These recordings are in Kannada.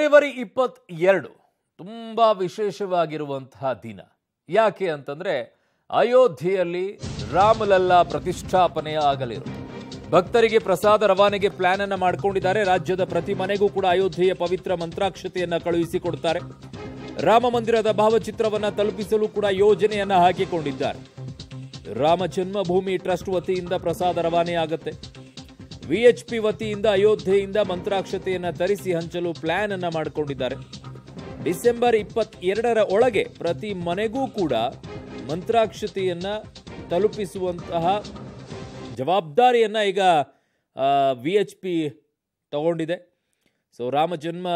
ಫೆಬ್ರವರಿ ಇಪ್ಪತ್ತ್ ಎರಡು ತುಂಬ ವಿಶೇಷವಾಗಿರುವಂತಹ ದಿನ ಯಾಕೆ ಅಂತಂದರೆ ಅಯೋಧ್ಯೆಯಲ್ಲಿ ರಾಮಲಲ್ಲಾ ಪ್ರತಿಷ್ಠಾಪನೆ ಆಗಲಿರು ಭಕ್ತರಿಗೆ ಪ್ರಸಾದ ರವಾನೆಗೆ ಪ್ಲಾನ್ ಅನ್ನು ಮಾಡಿಕೊಂಡಿದ್ದಾರೆ ರಾಜ್ಯದ ಪ್ರತಿ ಮನೆಗೂ ಕೂಡ ಅಯೋಧ್ಯೆಯ ಪವಿತ್ರ ಮಂತ್ರಾಕ್ಷತೆಯನ್ನು ಕಳುಹಿಸಿಕೊಡ್ತಾರೆ ರಾಮ ಮಂದಿರದ ಭಾವಚಿತ್ರವನ್ನ ತಲುಪಿಸಲು ಕೂಡ ಯೋಜನೆಯನ್ನ ಹಾಕಿಕೊಂಡಿದ್ದಾರೆ ರಾಮ ಜನ್ಮಭೂಮಿ ಟ್ರಸ್ಟ್ ವತಿಯಿಂದ ಪ್ರಸಾದ ರವಾನೆ ಆಗತ್ತೆ ವಿಎಚ್ಪಿ ವತಿಯಿಂದ ಅಯೋಧ್ಯೆಯಿಂದ ಮಂತ್ರಾಕ್ಷತೆಯನ್ನು ತರಿಸಿ ಹಂಚಲು ಪ್ಲಾನ್ ಅನ್ನ ಮಾಡಿಕೊಂಡಿದ್ದಾರೆ ಡಿಸೆಂಬರ್ ಇಪ್ಪತ್ತೆರಡರ ಒಳಗೆ ಪ್ರತಿ ಮನೆಗೂ ಕೂಡ ಮಂತ್ರಾಕ್ಷತೆಯನ್ನ ತಲುಪಿಸುವಂತಹ ಜವಾಬ್ದಾರಿಯನ್ನ ಈಗ ವಿ ಎಚ್ ಪಿ ತಗೊಂಡಿದೆ ಸೊ ರಾಮ ಜನ್ಮ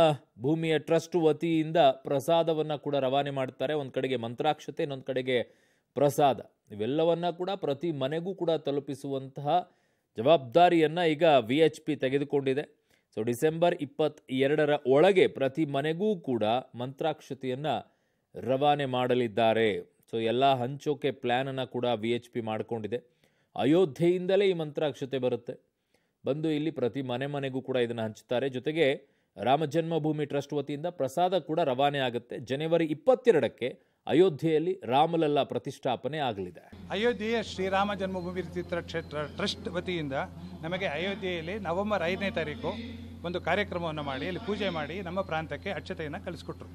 ಭೂಮಿಯ ಟ್ರಸ್ಟ್ ವತಿಯಿಂದ ಪ್ರಸಾದವನ್ನು ಕೂಡ ರವಾನೆ ಮಾಡ್ತಾರೆ ಒಂದು ಕಡೆಗೆ ಮಂತ್ರಾಕ್ಷತೆ ಇನ್ನೊಂದು ಕಡೆಗೆ ಪ್ರಸಾದ ಇವೆಲ್ಲವನ್ನ ಕೂಡ ಪ್ರತಿ ಮನೆಗೂ ಕೂಡ ತಲುಪಿಸುವಂತಹ ಜವಾಬ್ದಾರಿಯನ್ನು ಈಗ ವಿ ಎಚ್ ಪಿ ತೆಗೆದುಕೊಂಡಿದೆ ಸೊ ಡಿಸೆಂಬರ್ ಇಪ್ಪತ್ತ್ ಎರಡರ ಒಳಗೆ ಪ್ರತಿ ಮನೆಗೂ ಕೂಡ ಮಂತ್ರಾಕ್ಷತೆಯನ್ನು ರವಾನೆ ಮಾಡಲಿದ್ದಾರೆ ಸೊ ಎಲ್ಲ ಹಂಚೋಕೆ ಪ್ಲ್ಯಾನನ್ನು ಕೂಡ ವಿ ಎಚ್ ಪಿ ಮಾಡಿಕೊಂಡಿದೆ ಅಯೋಧ್ಯೆಯಿಂದಲೇ ಈ ಮಂತ್ರಾಕ್ಷತೆ ಬರುತ್ತೆ ಬಂದು ಇಲ್ಲಿ ಪ್ರತಿ ಮನೆ ಮನೆಗೂ ಕೂಡ ಇದನ್ನು ಹಂಚುತ್ತಾರೆ ಜೊತೆಗೆ ರಾಮ ಜನ್ಮಭೂಮಿ ಟ್ರಸ್ಟ್ ವತಿಯಿಂದ ಪ್ರಸಾದ ಕೂಡ ರವಾನೆ ಆಗುತ್ತೆ ಜನವರಿ ಇಪ್ಪತ್ತೆರಡಕ್ಕೆ ಅಯೋಧ್ಯೆಯಲ್ಲಿ ರಾಮಲಲ್ಲಾ ಪ್ರತಿಷ್ಠಾಪನೆ ಆಗಲಿದೆ ಅಯೋಧ್ಯೆಯ ಶ್ರೀರಾಮ ಜನ್ಮಭೂಮಿ ತೀರ್ಥ ಕ್ಷೇತ್ರ ಟ್ರಸ್ಟ್ ವತಿಯಿಂದ ನಮಗೆ ಅಯೋಧ್ಯೆಯಲ್ಲಿ ನವೆಂಬರ್ ಐದನೇ ತಾರೀಕು ಒಂದು ಕಾರ್ಯಕ್ರಮವನ್ನು ಮಾಡಿ ಅಲ್ಲಿ ಪೂಜೆ ಮಾಡಿ ನಮ್ಮ ಪ್ರಾಂತಕ್ಕೆ ಅಕ್ಷತೆಯನ್ನು ಕಲಿಸ್ಕೊಟ್ರು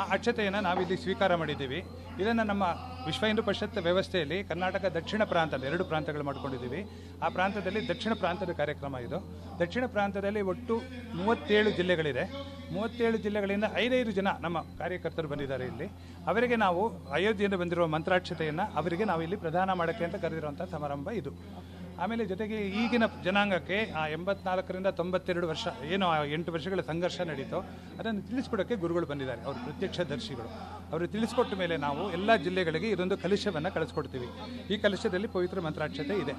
ಆ ಅಕ್ಷತೆಯನ್ನು ನಾವಿಲ್ಲಿ ಸ್ವೀಕಾರ ಮಾಡಿದ್ದೀವಿ ಇದನ್ನು ನಮ್ಮ ವಿಶ್ವ ಹಿಂದೂ ಪರಿಷತ್ ವ್ಯವಸ್ಥೆಯಲ್ಲಿ ಕರ್ನಾಟಕ ದಕ್ಷಿಣ ಪ್ರಾಂತದ ಎರಡು ಪ್ರಾಂತಗಳು ಮಾಡಿಕೊಂಡಿದ್ದೀವಿ ಆ ಪ್ರಾಂತದಲ್ಲಿ ದಕ್ಷಿಣ ಪ್ರಾಂತದ ಕಾರ್ಯಕ್ರಮ ಇದು ದಕ್ಷಿಣ ಪ್ರಾಂತದಲ್ಲಿ ಒಟ್ಟು ಮೂವತ್ತೇಳು ಜಿಲ್ಲೆಗಳಿದೆ ಮೂವತ್ತೇಳು ಜಿಲ್ಲೆಗಳಿಂದ ಐದೈದು ಜನ ನಮ್ಮ ಕಾರ್ಯಕರ್ತರು ಬಂದಿದ್ದಾರೆ ಇಲ್ಲಿ ಅವರಿಗೆ ನಾವು ಅಯೋಧ್ಯೆಯಿಂದ ಬಂದಿರುವ ಮಂತ್ರಾಕ್ಷತೆಯನ್ನು ಅವರಿಗೆ ನಾವು ಇಲ್ಲಿ ಪ್ರದಾನ ಮಾಡೋಕ್ಕೆ ಅಂತ ಕರೆದಿರುವಂಥ ಸಮಾರಂಭ ಇದು ಆಮೇಲೆ ಜೊತೆಗೆ ಈಗಿನ ಜನಾಂಗಕ್ಕೆ ಆ ಎಂಬತ್ನಾಲ್ಕರಿಂದ ತೊಂಬತ್ತೆರಡು ವರ್ಷ ಏನು ಆ ಎಂಟು ವರ್ಷಗಳ ಸಂಘರ್ಷ ನಡೀತೋ ಅದನ್ನು ತಿಳಿಸ್ಕೊಡೋಕ್ಕೆ ಗುರುಗಳು ಬಂದಿದ್ದಾರೆ ಅವರು ದರ್ಶಿಗಳು ಅವರು ತಿಳಿಸ್ಕೊಟ್ಟ ಮೇಲೆ ನಾವು ಎಲ್ಲ ಜಿಲ್ಲೆಗಳಿಗೆ ಇದೊಂದು ಕಲುಷ್ಯವನ್ನು ಕಳಿಸ್ಕೊಡ್ತೀವಿ ಈ ಕಲುಷ್ಯದಲ್ಲಿ ಪವಿತ್ರ ಮಂತ್ರಾಕ್ಷತೆ ಇದೆ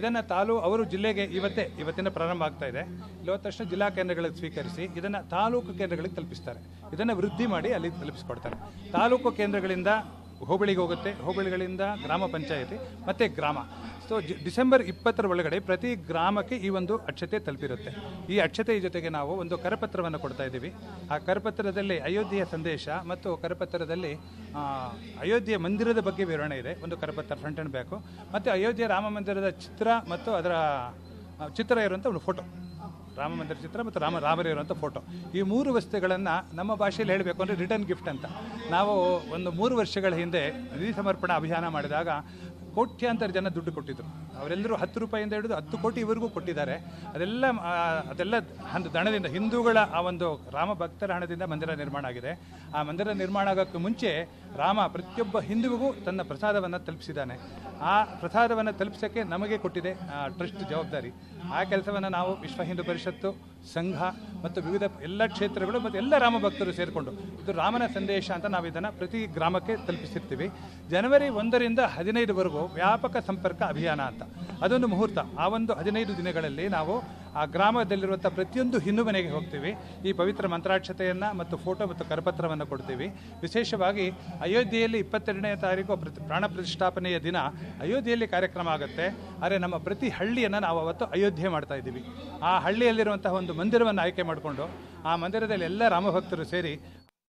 ಇದನ್ನು ತಾಲೂ ಅವರು ಜಿಲ್ಲೆಗೆ ಇವತ್ತೇ ಇವತ್ತಿನ ಪ್ರಾರಂಭ ಆಗ್ತಾ ಇದೆ ಇವತ್ತಷ್ಟು ಜಿಲ್ಲಾ ಕೇಂದ್ರಗಳಿಗೆ ಸ್ವೀಕರಿಸಿ ಇದನ್ನು ತಾಲೂಕು ಕೇಂದ್ರಗಳಿಗೆ ತಲುಪಿಸ್ತಾರೆ ಇದನ್ನು ವೃದ್ಧಿ ಮಾಡಿ ಅಲ್ಲಿ ತಲುಪಿಸ್ಕೊಡ್ತಾರೆ ತಾಲೂಕು ಕೇಂದ್ರಗಳಿಂದ ಹೋಬಳಿಗೆ ಹೋಗುತ್ತೆ ಹೋಬಳಿಗಳಿಂದ ಗ್ರಾಮ ಪಂಚಾಯಿತಿ ಮತ್ತು ಗ್ರಾಮ ಸೊ ಡಿಸೆಂಬರ್ ಇಪ್ಪತ್ತರ ಒಳಗಡೆ ಪ್ರತಿ ಗ್ರಾಮಕ್ಕೆ ಈ ಒಂದು ಅಕ್ಷತೆ ತಲುಪಿರುತ್ತೆ ಈ ಅಕ್ಷತೆಯ ಜೊತೆಗೆ ನಾವು ಒಂದು ಕರಪತ್ರವನ್ನು ಕೊಡ್ತಾ ಇದ್ದೀವಿ ಆ ಕರಪತ್ರದಲ್ಲಿ ಅಯೋಧ್ಯೆಯ ಸಂದೇಶ ಮತ್ತು ಕರಪತ್ರದಲ್ಲಿ ಅಯೋಧ್ಯೆ ಮಂದಿರದ ಬಗ್ಗೆ ವಿವರಣೆ ಇದೆ ಒಂದು ಕರಪತ್ರ ಫ್ರಂಟ್ ಅಂಡ್ ಬ್ಯಾಕು ಮತ್ತು ಅಯೋಧ್ಯೆ ರಾಮ ಮಂದಿರದ ಚಿತ್ರ ಮತ್ತು ಅದರ ಚಿತ್ರ ಇರುವಂಥ ಒಂದು ಫೋಟೋ ರಾಮ ಮಂದಿರ ಚಿತ್ರ ಮತ್ತು ರಾಮ ಅಂತ ಫೋಟೋ ಈ ಮೂರು ವಸ್ತುಗಳನ್ನು ನಮ್ಮ ಭಾಷೆಯಲ್ಲಿ ಹೇಳಬೇಕು ಅಂದರೆ ರಿಟರ್ನ್ ಗಿಫ್ಟ್ ಅಂತ ನಾವು ಒಂದು ಮೂರು ವರ್ಷಗಳ ಹಿಂದೆ ನಿಧಿ ಸಮರ್ಪಣಾ ಅಭಿಯಾನ ಮಾಡಿದಾಗ ಕೋಟ್ಯಾಂತರ ಜನ ದುಡ್ಡು ಕೊಟ್ಟಿದ್ದರು ಅವರೆಲ್ಲರೂ ಹತ್ತು ರೂಪಾಯಿಂದ ಹಿಡಿದು ಹತ್ತು ಕೋಟಿ ಇವರಿಗೂ ಕೊಟ್ಟಿದ್ದಾರೆ ಅದೆಲ್ಲ ಅದೆಲ್ಲ ಹಂತ ದಣದಿಂದ ಹಿಂದೂಗಳ ಆ ಒಂದು ರಾಮ ಭಕ್ತರ ಹಣದಿಂದ ಮಂದಿರ ನಿರ್ಮಾಣ ಆಗಿದೆ ಆ ಮಂದಿರ ನಿರ್ಮಾಣ ಆಗೋಕ್ಕೂ ಮುಂಚೆ ರಾಮ ಪ್ರತಿಯೊಬ್ಬ ಹಿಂದೂಗೂ ತನ್ನ ಪ್ರಸಾದವನ್ನು ತಲುಪಿಸಿದ್ದಾನೆ ಆ ಪ್ರಸಾದವನ್ನು ತಲುಪಿಸೋಕ್ಕೆ ನಮಗೆ ಕೊಟ್ಟಿದೆ ಟ್ರಸ್ಟ್ ಜವಾಬ್ದಾರಿ ಆ ಕೆಲಸವನ್ನು ನಾವು ವಿಶ್ವ ಹಿಂದೂ ಪರಿಷತ್ತು ಸಂಘ ಮತ್ತು ವಿವಿಧ ಎಲ್ಲ ಕ್ಷೇತ್ರಗಳು ಮತ್ತು ಎಲ್ಲ ರಾಮ ಭಕ್ತರು ಸೇರಿಕೊಂಡು ಇದು ರಾಮನ ಸಂದೇಶ ಅಂತ ನಾವು ಇದನ್ನು ಪ್ರತಿ ಗ್ರಾಮಕ್ಕೆ ತಲುಪಿಸಿರ್ತೀವಿ ಜನವರಿ ಒಂದರಿಂದ ಹದಿನೈದುವರೆಗೂ ವ್ಯಾಪಕ ಸಂಪರ್ಕ ಅಭಿಯಾನ ಅಂತ ಅದೊಂದು ಮುಹೂರ್ತ ಆ ಒಂದು ಹದಿನೈದು ದಿನಗಳಲ್ಲಿ ನಾವು ಆ ಗ್ರಾಮದಲ್ಲಿರುವಂಥ ಪ್ರತಿಯೊಂದು ಹಿಂದೂ ಮನೆಗೆ ಹೋಗ್ತೀವಿ ಈ ಪವಿತ್ರ ಮಂತ್ರಾಕ್ಷತೆಯನ್ನು ಮತ್ತು ಫೋಟೋ ಮತ್ತು ಕರಪತ್ರವನ್ನು ಕೊಡ್ತೀವಿ ವಿಶೇಷವಾಗಿ ಅಯೋಧ್ಯೆಯಲ್ಲಿ ಇಪ್ಪತ್ತೆರಡನೇ ತಾರೀಕು ಪ್ರತಿ ಪ್ರಾಣ ಪ್ರತಿಷ್ಠಾಪನೆಯ ದಿನ ಅಯೋಧ್ಯೆಯಲ್ಲಿ ಕಾರ್ಯಕ್ರಮ ಆಗುತ್ತೆ ಆದರೆ ನಮ್ಮ ಪ್ರತಿ ಹಳ್ಳಿಯನ್ನು ನಾವು ಅವತ್ತು ಅಯೋಧ್ಯೆ ಮಾಡ್ತಾ ಇದ್ದೀವಿ ಆ ಹಳ್ಳಿಯಲ್ಲಿರುವಂತಹ ಒಂದು ಮಂದಿರವನ್ನು ಆಯ್ಕೆ ಮಾಡಿಕೊಂಡು ಆ ಮಂದಿರದಲ್ಲಿ ಎಲ್ಲ ರಾಮಭಕ್ತರು ಸೇರಿ